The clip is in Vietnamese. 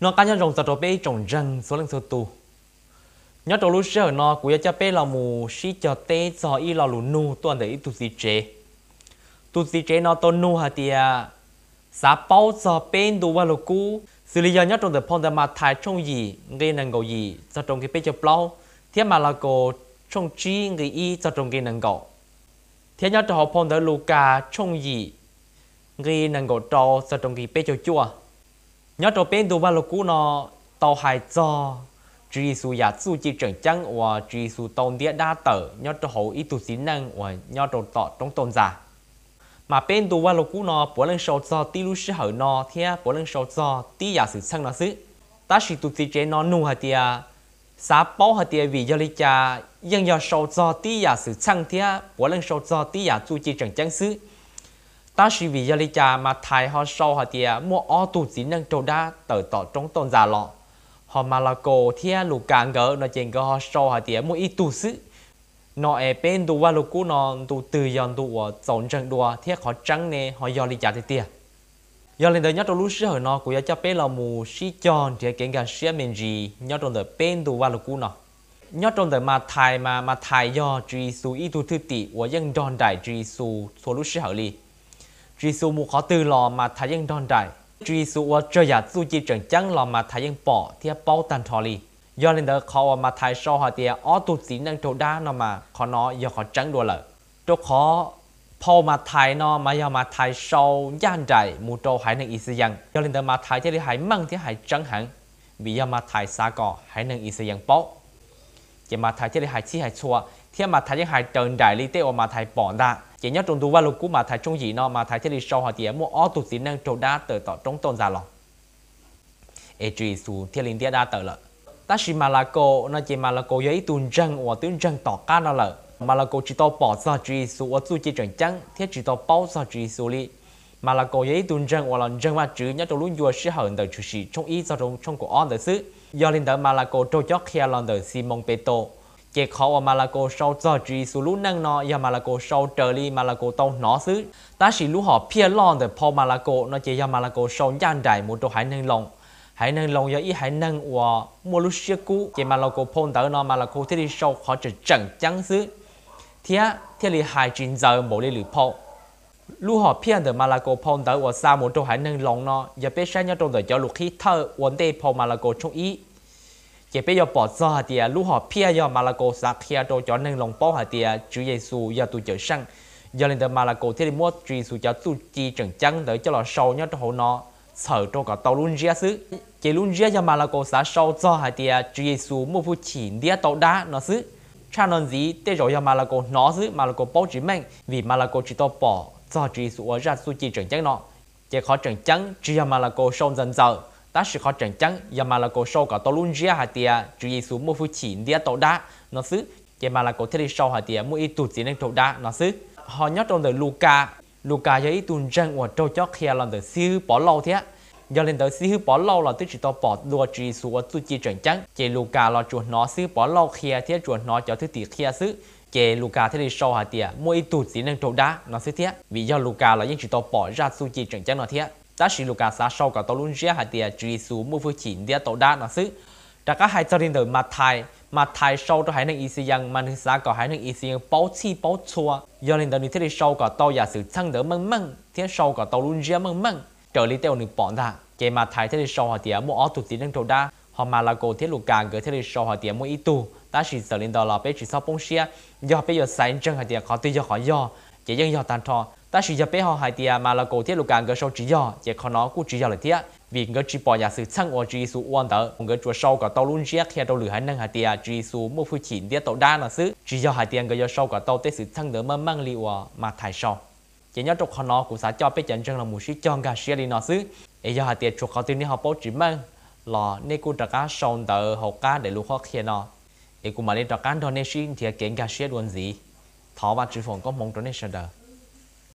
nó cá nhân rồng tập bé trồng rừng số lần số tu nhớ trâu lúc sơ nó của gia bé là mù xí cho tê cho y là lù nu toàn để tu sĩ chế tu sĩ chế nó tôn nu hả tiệt xã bao cho bên đủ và lục cú xử lý nhớ trong tờ phong tờ mà thái trong gì gây năng cầu gì cho trồng cái bé cho bao thế mà là cô trong chi người y cho trồng cái năng cầu thế nhớ trong trồng phong tờ lù cà trong gì gây năng cầu cho cho trồng cái bé cho chua nhớ cho bên đồ ba lô cũ nó tàu hải cho chỉ số giá su chỉ chẳng chăng và chỉ số tồn địa đa tờ nhớ cho hậu ít tu tính năng và nhớ cho tọ trong tồn giả mà bên đồ ba lô cũ nó bốn lần sau cho tí lúc sư hở nó thì bốn lần sau cho tí giả sử sang nó xứ ta chỉ tu tính chế nó nụ hạt địa xã bảo hạt địa vì do lý cha nhưng do sau cho tí giả sử sang thì bốn lần sau cho tí giả su chỉ chẳng chăng xứ ta suy vì gia lý cha mà thay họ sâu họ tia mua ô tu chỉ năng trâu đa tờ tỏ trong tôn giả lọ họ mà là cổ thia lù cả ngỡ nó chèn cơ họ sâu họ tia mua ít tu sự nó ở bên tu qua lục cũ nó tu từ yon tu ở zon chân đua thia họ trắng nè họ do lý cha thì tia do lên đời nhất trong lúc sửa nó cũng cho bên là mù sĩ chọn thì kiện cả sĩ mình gì nhất trong đời bên tu qua lục cú nó nhất trong đời mà thay mà mà thải do Jesus ít tu thứ tỷ của dân đòn đại Jesus số lúc sửa lý Jisoo mu khó từ lò mà thái dân đòn đại Jisoo ở chơi giả dù chỉ chẳng chăng lò mà thái dân bỏ thì bao tàn thò lì do lên đó khó mà thái sâu họ thì ở tu xí năng trâu đá nó mà khó nó do khó trắng đùa lợ trâu khó pau mà thái nó mà do mà thái sâu gian đại mù trâu hải năng ý sư dân do lên đó mà thái thì hải măng thì hải trắng hẳn vì do mà thái xa cỏ hải năng ý sư dân bao chỉ mà thái thì hải chi hải chua thì mà thái dân hải trần đại lý tế mà thái bỏ ra chỉ nhớ trong tu va lục cũ mà thái trung gì nó mà thái thế đi sau họ thì mua ó tu sĩ năng trâu đá tới tỏ trong tôn giả lọ e truy su thiên linh tia đa tới lợ ta chỉ mà là cô nó chỉ mà là cô giấy tuần răng hoặc tuần răng tỏ ca nó lợ mà là cô chỉ tao bỏ ra truy su ở tu chỉ chuẩn chăng thiết chỉ tao bỏ ra truy su li mà là cô giấy tuần răng hoặc là răng mà chữ nhớ trong lúc vừa sĩ hận tới chủ sĩ trong ý trong trong cổ on tới xứ do linh đỡ mà là cô trâu chót kia lon tới simon peto chế khó ở Malaco sau giờ chỉ số lũ nâng nó và Malaco sau trở đi Malaco tông nó xứ ta chỉ lũ họ pia lon để Paul Malaco nó chế và Malaco sau gian đại một chỗ hải nâng lòng hải nâng lòng do ý hải nâng và mua lũ xe cũ chế Malaco phong tớ nó Malaco thế đi sau họ chỉ chẳng trắng xứ thế thế là hải trình giờ mỗi lý lũ Paul lũ họ pia để Malaco phong tớ và xa một chỗ hải nâng lòng nó và biết sai nhau trong giờ cho lũ khí thơ vấn đề Paul Malaco trong ý chỉ bây giờ bỏ ra hạt tiền lúc họ pia giờ Malaco sát cô sạc kia đồ cho nên lòng bỏ hạt tiền Chúa Giêsu giờ tôi chở sang giờ lên từ Malaco thì mua Chúa Giêsu cho tu chi chẳng chăng để cho là sau nhá cho nó sợ cho cả tàu luôn ra xứ chỉ luôn ra cho Malaco sát sau sạc sâu hạt tiền Chúa Giêsu mua phụ chỉ đĩa tàu đá nó xứ cha non gì để rồi giờ Malaco nó xứ Malaco là cô chỉ mạnh vì Malaco chỉ tàu bỏ cho Chúa Giêsu ra tu chi chẳng chăng nó chỉ khó chẳng chăng chỉ mà Malaco cô dần dần ta sẽ khó chẳng chẳng và mà là cô sâu cả tổ luôn ra hạt tiệt chú ý xuống mua phụ chỉ địa tổ đá nó xứ và mà là cô thế đi sâu hạt tiệt mua ít tụt chỉ nên tổ đá nó xứ họ nhớ trong đời Luca Luca giờ ít tụt răng của trâu chó kia lần đời hư bỏ lâu thế do lên tới hư bỏ lâu là tức chỉ tổ bỏ đua chỉ xuống và tu chỉ chẳng chẳng chỉ Luca là chuột nó siêu bỏ lâu kia thế chuột nó cho thứ tiệt kia xứ chế Luca thế đi sâu hạt tiệt mua ít tụt chỉ nên tổ đá nó xứ thế vì do Luca là những chỉ tổ bỏ ra su chỉ chẳng chẳng nó thế ta sĩ lục cả xã sau cả tàu luôn chia hai tia chỉ số mua phương chín tia tàu đa nó xứ ta có hai cho đến đời mặt thai mặt thai sau cho hai nâng ý yang mà nâng xã có hai nâng ý yang bao chi bao chua do nên đời như thế thì sau cả tàu giả sử chăng đỡ măng măng thế sau cả tàu luôn chia măng măng trở lý tiêu nửa bọn ta cái mặt thai thế thì sau họ tia mua ở tụt tiền nâng tàu đa họ mà là cổ thiết lục cả cái thế thì sau họ tia mua ít tu ta chỉ sợ lên đó là bé chỉ sau bông xia do bây giờ sai chân hai tia khó tuy do khó do chỉ dân do tàn thọ ta sử dụng bé họ hai tia mà là cổ tiết lúc càng cái số chữ giò chỉ có nó cũng chữ giò là tia vì cái chữ bỏ nhà sự sang ở chữ số quan tờ người chùa sau cả tàu luôn giết khi đầu lửa hai năng hai tia chữ số một phu chín tia tàu đa là xứ chỉ giò hai tia người giò sau cả tàu tết sự sang đỡ mà mang liệu mà thải sau chỉ nhớ trong nó cũng sẽ cho biết chân chân là một sĩ cho cả sĩ đi nó xứ ấy giò hai tia chuột họ tin đi họ bố chỉ mang là nên cô trả cá sau tờ học cá để lúc họ khi nó ấy cũng mà nên trả cá đó nên xin thì kiện cả sĩ luôn gì thọ và chữ phòng có mong trở nên sao đời